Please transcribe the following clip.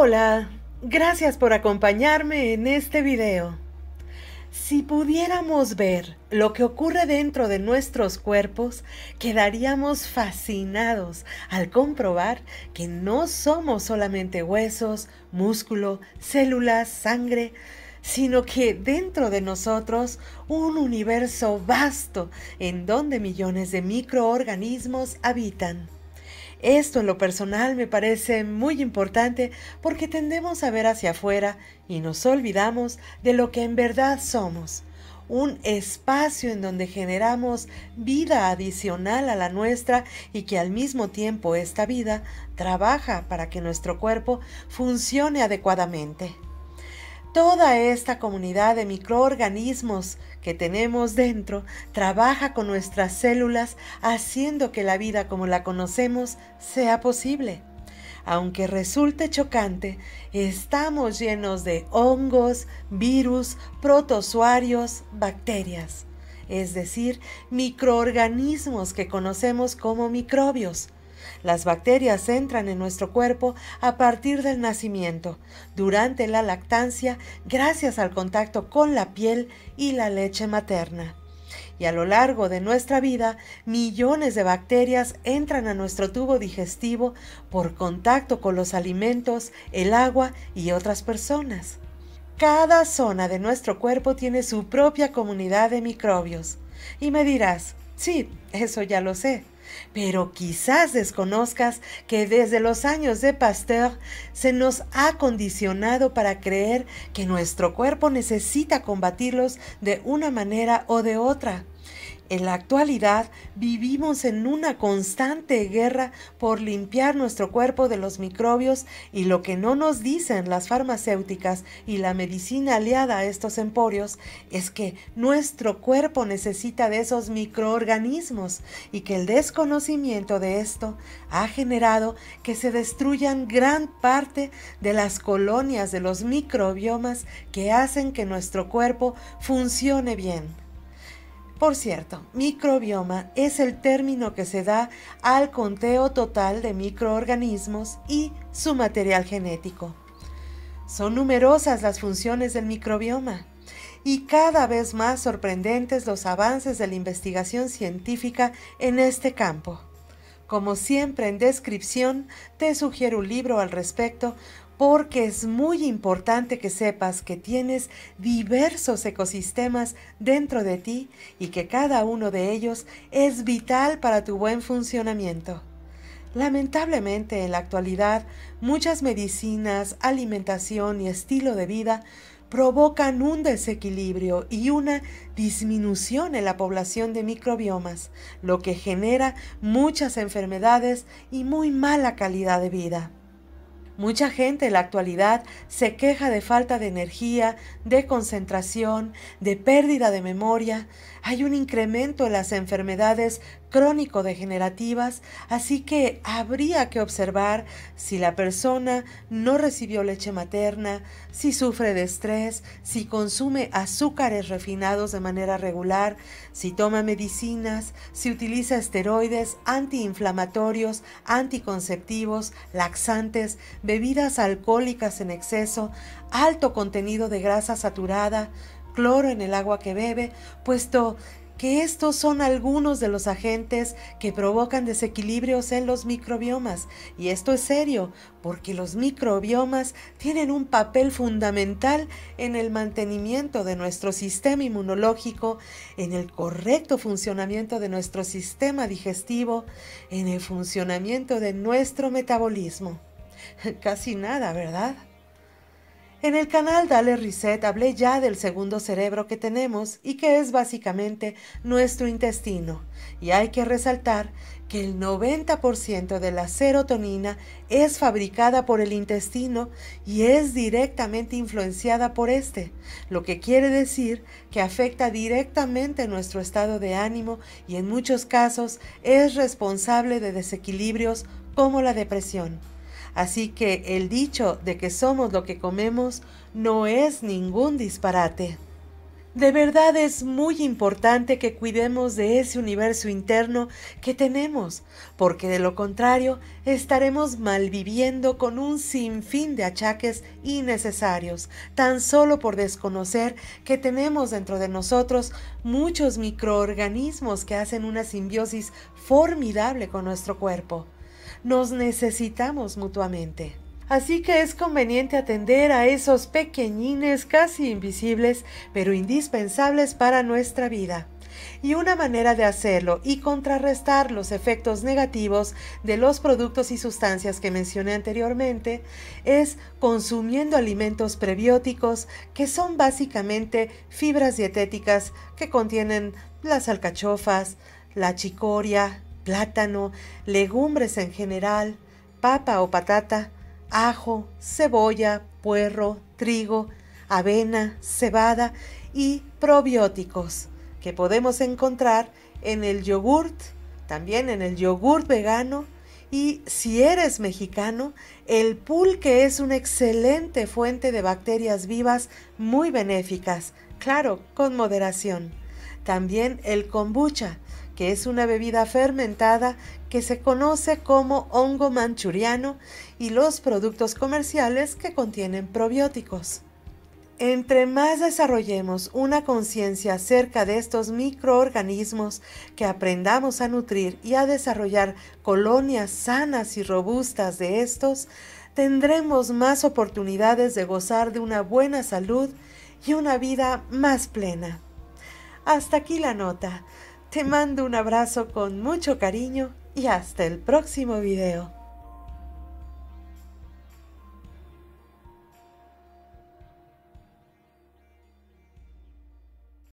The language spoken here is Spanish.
Hola, gracias por acompañarme en este video. Si pudiéramos ver lo que ocurre dentro de nuestros cuerpos, quedaríamos fascinados al comprobar que no somos solamente huesos, músculo, células, sangre, sino que dentro de nosotros un universo vasto en donde millones de microorganismos habitan. Esto en lo personal me parece muy importante porque tendemos a ver hacia afuera y nos olvidamos de lo que en verdad somos. Un espacio en donde generamos vida adicional a la nuestra y que al mismo tiempo esta vida trabaja para que nuestro cuerpo funcione adecuadamente. Toda esta comunidad de microorganismos que tenemos dentro trabaja con nuestras células haciendo que la vida como la conocemos sea posible. Aunque resulte chocante, estamos llenos de hongos, virus, protozoarios, bacterias, es decir, microorganismos que conocemos como microbios. Las bacterias entran en nuestro cuerpo a partir del nacimiento, durante la lactancia, gracias al contacto con la piel y la leche materna. Y a lo largo de nuestra vida, millones de bacterias entran a nuestro tubo digestivo por contacto con los alimentos, el agua y otras personas. Cada zona de nuestro cuerpo tiene su propia comunidad de microbios. Y me dirás, sí, eso ya lo sé pero quizás desconozcas que desde los años de Pasteur se nos ha condicionado para creer que nuestro cuerpo necesita combatirlos de una manera o de otra. En la actualidad vivimos en una constante guerra por limpiar nuestro cuerpo de los microbios y lo que no nos dicen las farmacéuticas y la medicina aliada a estos emporios es que nuestro cuerpo necesita de esos microorganismos y que el desconocimiento de esto ha generado que se destruyan gran parte de las colonias de los microbiomas que hacen que nuestro cuerpo funcione bien. Por cierto, microbioma es el término que se da al conteo total de microorganismos y su material genético. Son numerosas las funciones del microbioma y cada vez más sorprendentes los avances de la investigación científica en este campo. Como siempre en descripción, te sugiero un libro al respecto porque es muy importante que sepas que tienes diversos ecosistemas dentro de ti y que cada uno de ellos es vital para tu buen funcionamiento. Lamentablemente en la actualidad muchas medicinas, alimentación y estilo de vida provocan un desequilibrio y una disminución en la población de microbiomas, lo que genera muchas enfermedades y muy mala calidad de vida. Mucha gente en la actualidad se queja de falta de energía, de concentración, de pérdida de memoria. Hay un incremento en las enfermedades crónico-degenerativas, así que habría que observar si la persona no recibió leche materna, si sufre de estrés, si consume azúcares refinados de manera regular, si toma medicinas, si utiliza esteroides, antiinflamatorios, anticonceptivos, laxantes, bebidas alcohólicas en exceso, alto contenido de grasa saturada, cloro en el agua que bebe, puesto que estos son algunos de los agentes que provocan desequilibrios en los microbiomas. Y esto es serio, porque los microbiomas tienen un papel fundamental en el mantenimiento de nuestro sistema inmunológico, en el correcto funcionamiento de nuestro sistema digestivo, en el funcionamiento de nuestro metabolismo. Casi nada, ¿verdad? En el canal Dale Reset hablé ya del segundo cerebro que tenemos y que es básicamente nuestro intestino. Y hay que resaltar que el 90% de la serotonina es fabricada por el intestino y es directamente influenciada por este, lo que quiere decir que afecta directamente nuestro estado de ánimo y en muchos casos es responsable de desequilibrios como la depresión. Así que el dicho de que somos lo que comemos no es ningún disparate. De verdad es muy importante que cuidemos de ese universo interno que tenemos, porque de lo contrario estaremos malviviendo con un sinfín de achaques innecesarios, tan solo por desconocer que tenemos dentro de nosotros muchos microorganismos que hacen una simbiosis formidable con nuestro cuerpo nos necesitamos mutuamente. Así que es conveniente atender a esos pequeñines casi invisibles, pero indispensables para nuestra vida. Y una manera de hacerlo y contrarrestar los efectos negativos de los productos y sustancias que mencioné anteriormente es consumiendo alimentos prebióticos que son básicamente fibras dietéticas que contienen las alcachofas, la chicoria, plátano, legumbres en general, papa o patata, ajo, cebolla, puerro, trigo, avena, cebada y probióticos que podemos encontrar en el yogurt, también en el yogurt vegano y si eres mexicano, el pulque es una excelente fuente de bacterias vivas muy benéficas, claro, con moderación. También el kombucha, que es una bebida fermentada que se conoce como hongo manchuriano y los productos comerciales que contienen probióticos. Entre más desarrollemos una conciencia acerca de estos microorganismos, que aprendamos a nutrir y a desarrollar colonias sanas y robustas de estos, tendremos más oportunidades de gozar de una buena salud y una vida más plena. Hasta aquí la nota. Te mando un abrazo con mucho cariño y hasta el próximo video.